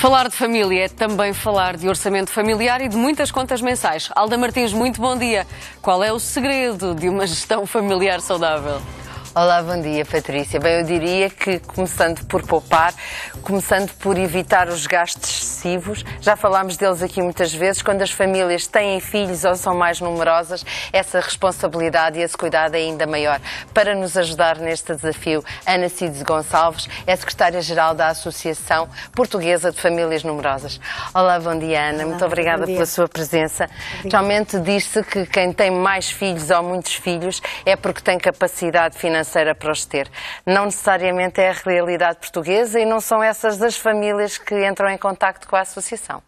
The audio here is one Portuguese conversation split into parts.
Falar de família é também falar de orçamento familiar e de muitas contas mensais. Alda Martins, muito bom dia. Qual é o segredo de uma gestão familiar saudável? Olá, bom dia, Patrícia. Bem, eu diria que começando por poupar, começando por evitar os gastos já falámos deles aqui muitas vezes. Quando as famílias têm filhos ou são mais numerosas, essa responsabilidade e esse cuidado é ainda maior. Para nos ajudar neste desafio, Ana Cides Gonçalves é secretária-geral da Associação Portuguesa de Famílias Numerosas. Olá, bom dia, Ana. Olá, Muito obrigada pela sua presença. Realmente diz-se que quem tem mais filhos ou muitos filhos é porque tem capacidade financeira para os ter. Não necessariamente é a realidade portuguesa e não são essas as famílias que entram em contato com a associação.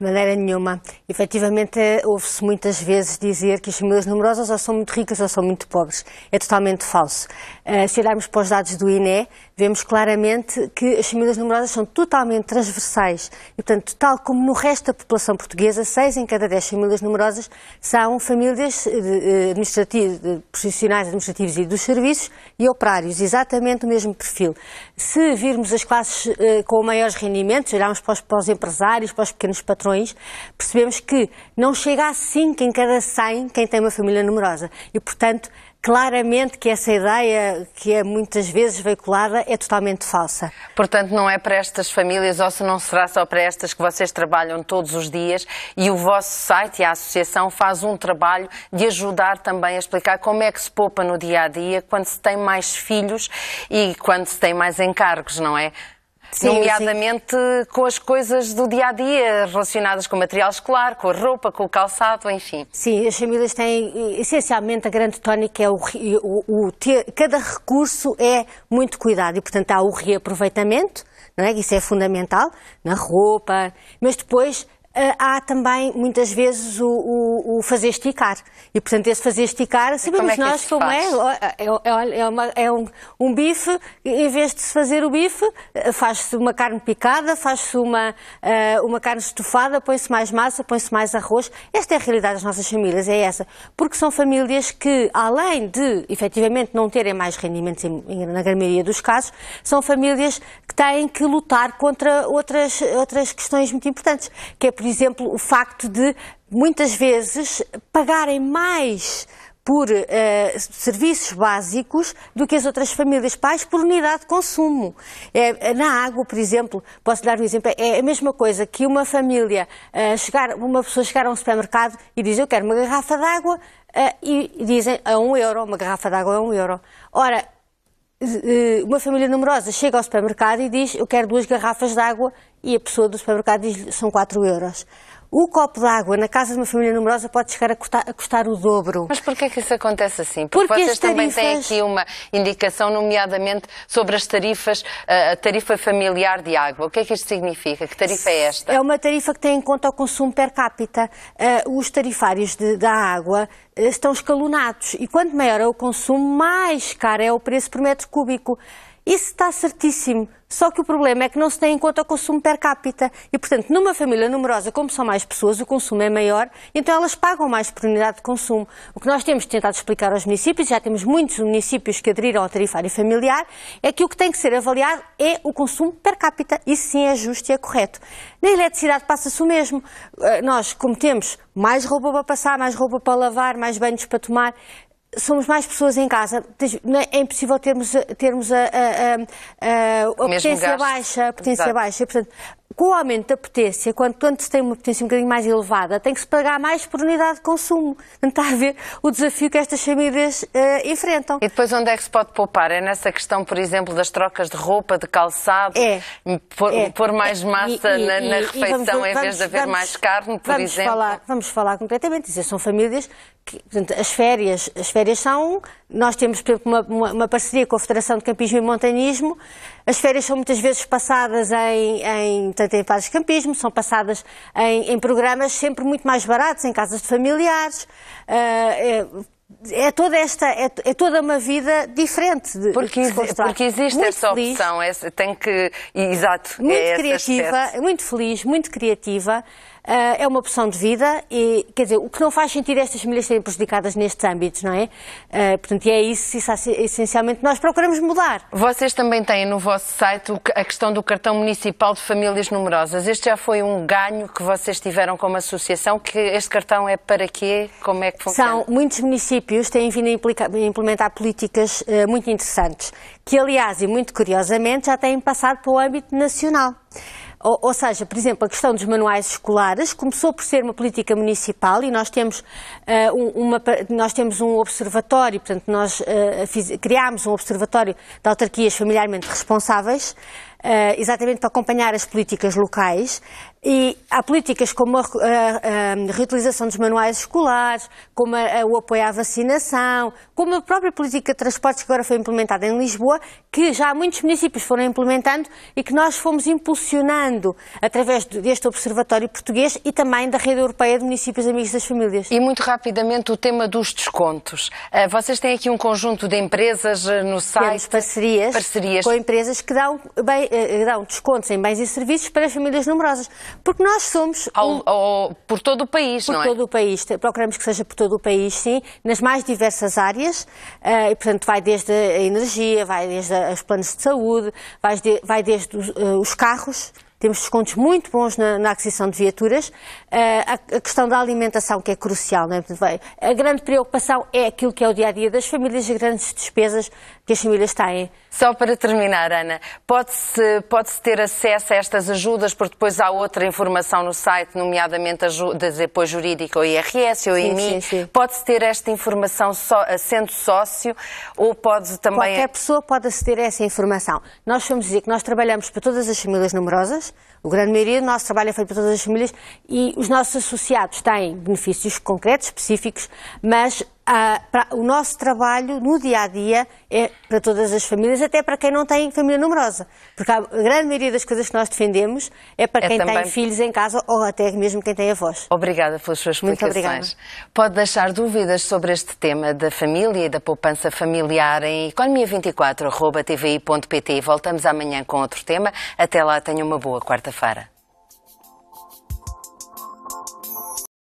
De maneira nenhuma. Efetivamente, ouve-se muitas vezes dizer que as famílias numerosas ou são muito ricas ou são muito pobres. É totalmente falso. Uh, se olharmos para os dados do INE, vemos claramente que as famílias numerosas são totalmente transversais. E, portanto, tal como no resto da população portuguesa, seis em cada dez famílias numerosas são famílias eh, eh, administrativas, profissionais administrativos e dos serviços e operários, exatamente o mesmo perfil. Se virmos as classes eh, com maiores rendimentos, olharmos para os, para os empresários, para os pequenos patrões, percebemos que não chega a 5 em cada 100 quem tem uma família numerosa. E, portanto, claramente que essa ideia que é muitas vezes veiculada é totalmente falsa. Portanto, não é para estas famílias, ou se não será só para estas que vocês trabalham todos os dias e o vosso site e a associação faz um trabalho de ajudar também a explicar como é que se poupa no dia a dia quando se tem mais filhos e quando se tem mais encargos, não é? Sim, assim, nomeadamente sim. com as coisas do dia a dia relacionadas com o material escolar, com a roupa, com o calçado, enfim. Sim, as famílias têm, essencialmente, a grande tónica é o, o, o ter, cada recurso é muito cuidado e, portanto, há o reaproveitamento, não é? Isso é fundamental, na roupa, mas depois eh, há também, muitas vezes, o, o, o, fazer esticar. E, portanto, esse fazer esticar, sabemos é como é nós como faz? é. É, é, é, uma, é um, um, bife, em vez de se fazer o bife, eh, faz-se uma carne picada, faz-se uma, eh, uma carne estufada, põe-se mais massa, põe-se mais arroz. Esta é a realidade das nossas famílias, é essa. Porque são famílias que, além de, efetivamente, não terem mais rendimentos, na grande maioria dos casos, são famílias que têm que lutar contra outras, outras questões muito importantes, que é, por exemplo, o facto de muitas vezes pagarem mais por uh, serviços básicos do que as outras famílias pais por unidade de consumo. É, é na água, por exemplo, posso dar um exemplo, é, é a mesma coisa que uma família, uh, chegar, uma pessoa chegar a um supermercado e diz eu quero uma garrafa de água uh, e dizem a um euro, uma garrafa de água é um euro. Ora, eh, uma família numerosa chega ao supermercado e diz eu quero duas garrafas de água e a pessoa do supermercado diz são 4 euros. O copo de água na casa de uma família numerosa pode chegar a custar, a custar o dobro. Mas porquê que isso acontece assim? Porque, Porque vocês tarifas... também têm aqui uma indicação, nomeadamente, sobre as tarifas, eh, a tarifa familiar de água. O que é que isto significa? Que tarifa é esta? É uma tarifa que tem em conta o consumo per capita. Eh, os tarifários de, da água estão escalonados. E quanto maior é o consumo, mais caro é o preço por metro cúbico. Isso está certíssimo. Só que o problema é que não se tem em conta o consumo per capita. E, portanto, numa família numerosa, como são mais pessoas, o consumo é maior, então elas pagam mais por unidade de consumo. O que nós temos tentado explicar aos municípios, já temos muitos municípios que aderiram ao tarifário familiar, é que o que tem que ser avaliado é o consumo per capita. Isso sim é justo e é correto. Na eletricidade passa-se o mesmo. Eh, nós, como temos mais roupa para passar, mais roupa para lavar, mais mais banhos para tomar, somos mais pessoas em casa. É? é impossível termos, termos a, a, a, a potência baixa. A potência baixa. Portanto, com o aumento da potência, quando, quando se tem uma potência um bocadinho mais elevada, tem que se pagar mais por unidade de consumo. Tentar ver o desafio que estas famílias uh, enfrentam. E depois onde é que se pode poupar? É nessa questão, por exemplo, das trocas de roupa, de calçado? É. Pôr, é, pôr mais massa e, na, e, na e, refeição vamos, em vez de haver vamos, mais carne, por exemplo? Falar, vamos falar completamente. Dizer, são famílias que, portanto, as férias, as férias férias são. Nós temos, por exemplo, uma, uma parceria com a Federação de Campismo e Montanismo. As férias são muitas vezes passadas em, em, tanto em fases de campismo, são passadas em, em programas sempre muito mais baratos, em casas de familiares. Uh, é, é toda esta é, é, toda uma vida diferente de, porque, porque existe muito essa feliz, opção é, tem que exato é muito é criativa muito feliz muito criativa ah, é uma opção de vida e, quer dizer, o que não faz sentido é estas famílias serem prejudicadas nestes âmbitos, não é? Ah, portanto, é isso, isso essencialmente nós procuramos mudar. Vocês também têm no vosso site a questão do cartão municipal de famílias numerosas. Este já foi um ganho que vocês tiveram como associação, que este cartão é para quê? Como é que funciona? São muitos municípios têm vindo a implementar políticas ah, muito interessantes, que aliás e muito curiosamente já têm passado para o âmbito nacional. Ou, ou, seja, por exemplo, a questão dos manuais escolares começou por ser uma política municipal e nós temos, uh, uma, nós temos um observatório, portanto, nós uh, fiz, criámos um observatório de autarquias familiarmente responsáveis. Eh, exatamente para acompanhar as políticas locais. E há políticas como a, a, eh, a eh, reutilização dos manuais escolares, como a, o apoio à vacinação, como a própria política de transportes que agora foi implementada em Lisboa, que já muitos municípios foram implementando e que nós fomos impulsionando através deste Observatório Português e também da Rede Europeia de Municípios Amigos das Famílias. E muito rapidamente o tema dos descontos. Vocês têm aqui um conjunto de empresas no site. Temos parcerias, parcerias. com empresas que dão bem, eh, eh, dão descontos em bens e serviços para as famílias numerosas, porque nós somos... Ao, ao, por todo o país, por não é? Por todo o país, procuramos que seja por todo o país, sim, nas mais diversas áreas, eh, e portanto vai desde a energia, vai desde os planos de saúde, vai, de, vai desde os, os carros temos descontos muito bons na, na aquisição de viaturas. Ah, a, a, questão da alimentação, que é crucial, não é? a grande preocupação é aquilo que é o dia a dia das famílias, as grandes despesas que as famílias têm. Só para terminar, Ana, pode-se pode ter acesso a estas ajudas, porque depois há outra informação no site, nomeadamente ajuda depois jurídica, ou IRS, ou IMI. Sim, sim. Pode-se ter esta informação só, sendo sócio, ou pode também. Qualquer pessoa pode aceder a essa informação. Nós vamos dizer que nós trabalhamos para todas as famílias numerosas. A o grande maioria do nosso trabalho é feito para todas as famílias e os nossos associados têm benefícios concretos, específicos, mas ah, para, o nosso trabalho no dia a dia é para todas as famílias, até para quem não tem família numerosa. Porque a grande maioria das coisas que nós defendemos é para é quem também... tem filhos em casa ou até mesmo quem tem avós. Obrigada pelas suas explicações. Muito obrigada. Pode deixar dúvidas sobre este tema da família e da poupança familiar em economia24.tvi.pt. Voltamos amanhã com outro tema. Até lá, tenha uma boa quarta-feira.